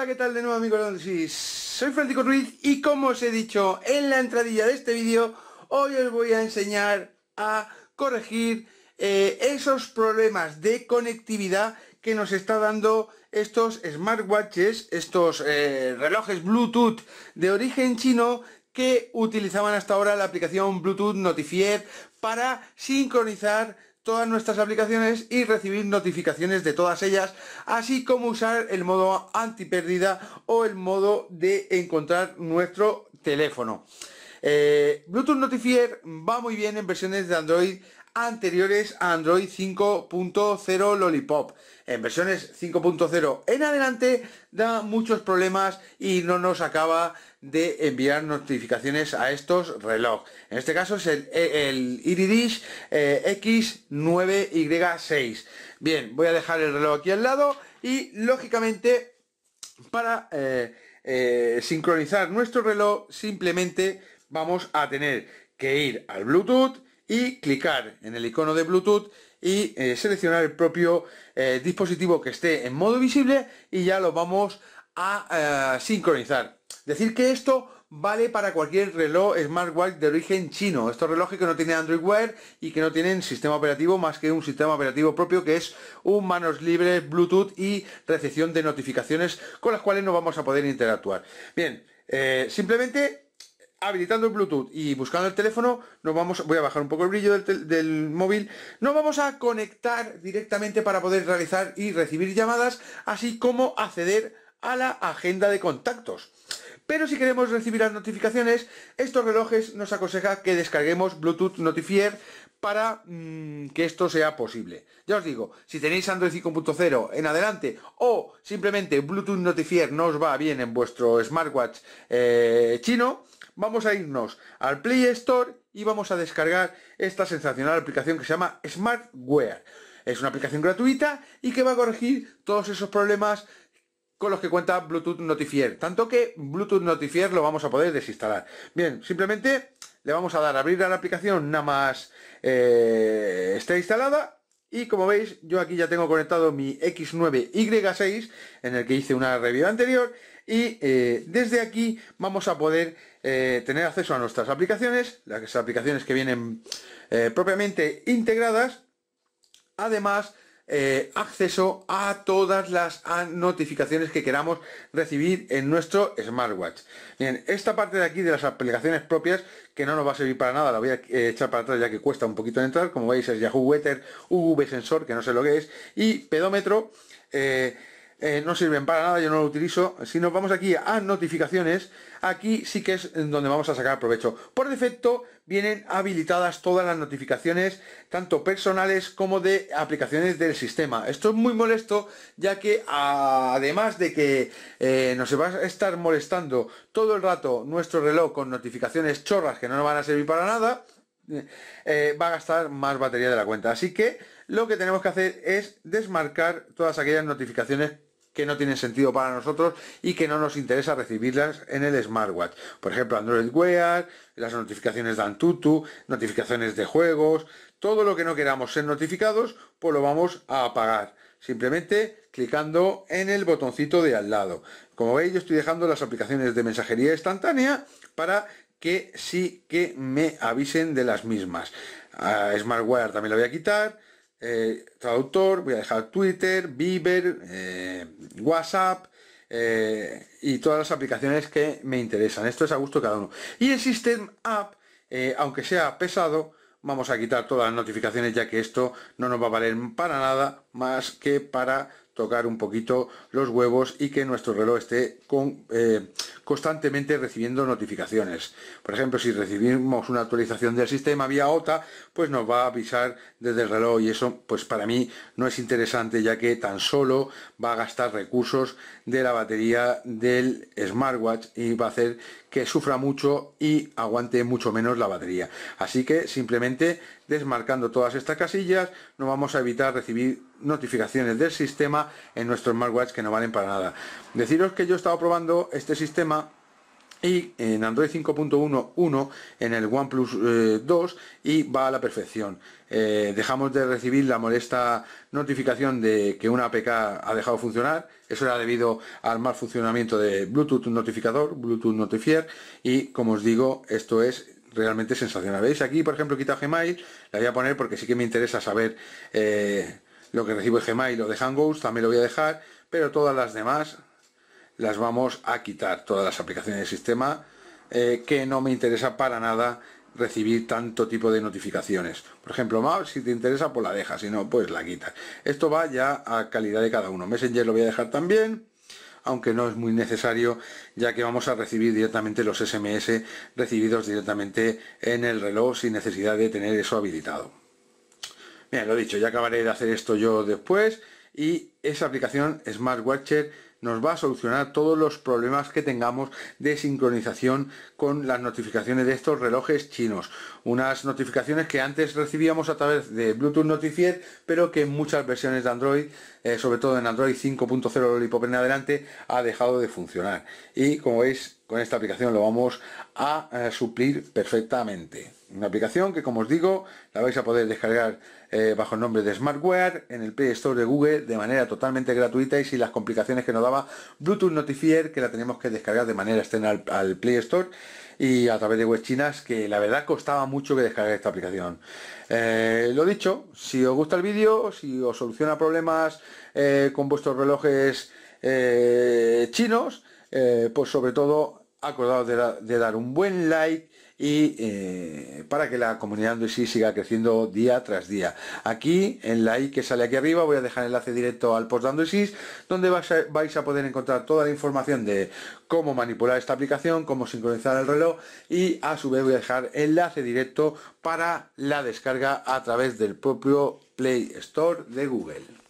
Hola, ¿qué tal de nuevo amigos Soy Francisco Ruiz y como os he dicho en la entradilla de este vídeo, hoy os voy a enseñar a corregir eh, esos problemas de conectividad que nos está dando estos smartwatches, estos eh, relojes Bluetooth de origen chino que utilizaban hasta ahora la aplicación Bluetooth Notifier para sincronizar todas nuestras aplicaciones y recibir notificaciones de todas ellas, así como usar el modo antipérdida o el modo de encontrar nuestro teléfono. Eh, Bluetooth Notifier va muy bien en versiones de Android anteriores a Android 5.0 Lollipop. En versiones 5.0 en adelante da muchos problemas y no nos acaba de enviar notificaciones a estos reloj. En este caso es el, el eh, X9Y6. Bien, voy a dejar el reloj aquí al lado y lógicamente para eh, eh, sincronizar nuestro reloj simplemente vamos a tener que ir al Bluetooth y clicar en el icono de Bluetooth y eh, seleccionar el propio eh, dispositivo que esté en modo visible y ya lo vamos a eh, sincronizar. Decir que esto vale para cualquier reloj smartwatch de origen chino. Estos relojes que no tienen Android Wear y que no tienen sistema operativo más que un sistema operativo propio que es un manos libres, Bluetooth y recepción de notificaciones con las cuales no vamos a poder interactuar. Bien, simplemente habilitando el Bluetooth y buscando el teléfono, nos vamos, voy a bajar un poco el brillo del, móvil, nos vamos a conectar directamente para poder realizar y recibir llamadas, así como acceder a la agenda de contactos. Pero si queremos recibir las notificaciones, estos relojes nos aconseja que descarguemos Bluetooth Notifier para mm, que esto sea posible. Ya os digo, si tenéis Android 5.0 en adelante o simplemente Bluetooth Notifier no os va bien en vuestro smartwatch eh, chino, vamos a irnos al Play Store y vamos a descargar esta sensacional aplicación que se llama Smartware. Es una aplicación gratuita y que va a corregir todos esos problemas con los que cuenta Bluetooth Notifier, tanto que Bluetooth Notifier lo vamos a poder desinstalar. Bien, simplemente le vamos a dar a abrir a la aplicación nada más eh, está instalada y como veis, yo aquí ya tengo conectado mi X9Y6, en el que hice una review anterior, y eh, desde aquí vamos a poder eh, tener acceso a nuestras aplicaciones, las aplicaciones que vienen eh, propiamente integradas, además acceso a todas las notificaciones que queramos recibir en nuestro smartwatch. Bien, esta parte de aquí de las aplicaciones propias, que no nos va a servir para nada, la voy a echar para atrás ya que cuesta un poquito entrar, como veis es Yahoo Weather, UV Sensor, que no sé lo que es, y pedómetro, eh, no sirven para nada, yo no lo utilizo. Si nos vamos aquí a notificaciones, aquí sí que es donde vamos a sacar provecho. Por defecto vienen habilitadas todas las notificaciones, tanto personales como de aplicaciones del sistema. Esto es muy molesto, ya que además de que eh, nos va a estar molestando todo el rato nuestro reloj con notificaciones chorras que no nos van a servir para nada, eh, va a gastar más batería de la cuenta. Así que lo que tenemos que hacer es desmarcar todas aquellas notificaciones que no tienen sentido para nosotros y que no nos interesa recibirlas en el smartwatch. Por ejemplo, Android Wear, las notificaciones de Antutu, notificaciones de juegos, todo lo que no queramos ser notificados, pues lo vamos a apagar. Simplemente clicando en el botoncito de al lado. Como veis, yo estoy dejando las aplicaciones de mensajería instantánea para que sí que me avisen de las mismas. A Smartwatch también la voy a quitar. Eh, traductor, voy a dejar Twitter, Viber, eh, WhatsApp eh, y todas las aplicaciones que me interesan. Esto es a gusto cada uno. Y el System App, aunque sea pesado, vamos a quitar todas las notificaciones ya que esto no nos va a valer para nada más que para tocar un poquito los huevos y que nuestro reloj esté con, eh, constantemente recibiendo notificaciones. Por ejemplo, si recibimos una actualización del sistema vía OTA, pues nos va a avisar desde el reloj y eso pues para mí no es interesante ya que tan solo va a gastar recursos de la batería del smartwatch y va a hacer que sufra mucho y aguante mucho menos la batería. Así que simplemente desmarcando todas estas casillas no vamos a evitar recibir notificaciones del sistema en nuestro smartwatch que no valen para nada. Deciros que yo he estado probando este sistema y en Android 5.1.1 en el OnePlus 2 eh, y va a la perfección. Eh, dejamos de recibir la molesta notificación de que una APK ha dejado funcionar. Eso era debido al mal funcionamiento de Bluetooth notificador, Bluetooth notifier y como os digo, esto es realmente sensacional. ¿Veis? Aquí, por ejemplo, quita Gmail, la voy a poner porque sí que me interesa saber eh, lo que recibo de Gmail lo de Hangouts también lo voy a dejar, pero todas las demás las vamos a quitar, todas las aplicaciones del sistema eh, que no me interesa para nada recibir tanto tipo de notificaciones. Por ejemplo, Maps, si te interesa, pues la dejas, si no, pues la quita Esto va ya a calidad de cada uno. Messenger lo voy a dejar también, aunque no es muy necesario, ya que vamos a recibir directamente los SMS recibidos directamente en el reloj sin necesidad de tener eso habilitado. Mira, lo dicho, ya acabaré de hacer esto yo después y esa aplicación Smart Watcher nos va a solucionar todos los problemas que tengamos de sincronización con las notificaciones de estos relojes chinos. Unas notificaciones que antes recibíamos a través de Bluetooth Notifier, pero que en muchas versiones de Android, eh, sobre todo en Android 5.0 Lollipop en adelante, ha dejado de funcionar. Y como veis, con esta aplicación lo vamos a eh, suplir perfectamente. Una aplicación que, como os digo, la vais a poder descargar eh, bajo el nombre de Smartware en el Play Store de Google de manera totalmente gratuita y sin las complicaciones que nos daba Bluetooth Notifier, que la tenemos que descargar de manera externa al, Play Store y a través de web chinas, que la verdad costaba mucho que descargar esta aplicación. Eh, lo dicho, si os gusta el vídeo, si os soluciona problemas con vuestros relojes chinos, pues sobre todo Acordado de, dar un buen like y eh, para que la comunidad Sis siga creciendo día tras día. Aquí, en la i que sale aquí arriba, voy a dejar enlace directo al post de donde vais vais a poder encontrar toda la información de cómo manipular esta aplicación, cómo sincronizar el reloj y a su vez voy a dejar enlace directo para la descarga a través del propio Play Store de Google.